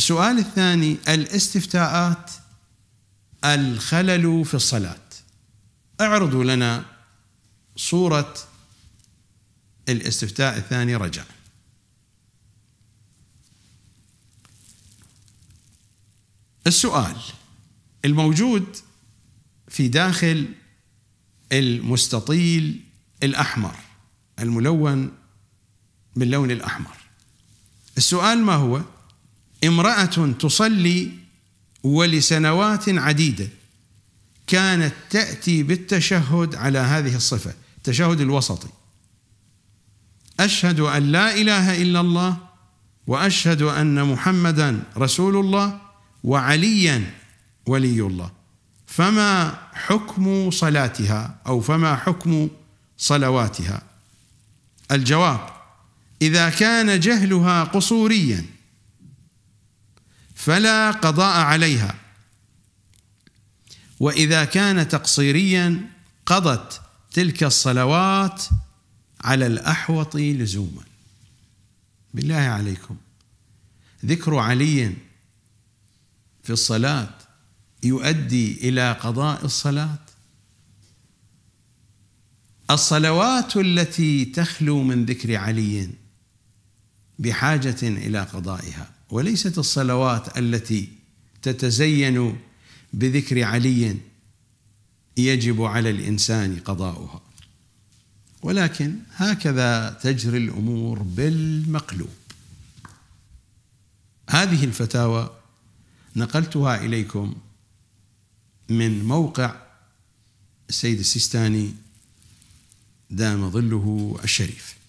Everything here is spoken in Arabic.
السؤال الثاني الاستفتاءات الخلل في الصلاة اعرضوا لنا صورة الاستفتاء الثاني رجع السؤال الموجود في داخل المستطيل الأحمر الملون باللون الأحمر السؤال ما هو؟ امرأة تصلي ولسنوات عديدة كانت تأتي بالتشهد على هذه الصفة التشهد الوسطي أشهد أن لا إله إلا الله وأشهد أن محمدا رسول الله وعليا ولي الله فما حكم صلاتها أو فما حكم صلواتها الجواب إذا كان جهلها قصوريا فلا قضاء عليها واذا كان تقصيريا قضت تلك الصلوات على الاحوط لزوما بالله عليكم ذكر علي في الصلاه يؤدي الى قضاء الصلاه الصلوات التي تخلو من ذكر علي بحاجه الى قضائها وليست الصلوات التي تتزين بذكر علي يجب على الانسان قضاؤها ولكن هكذا تجري الامور بالمقلوب هذه الفتاوى نقلتها اليكم من موقع السيد السيستاني دام ظله الشريف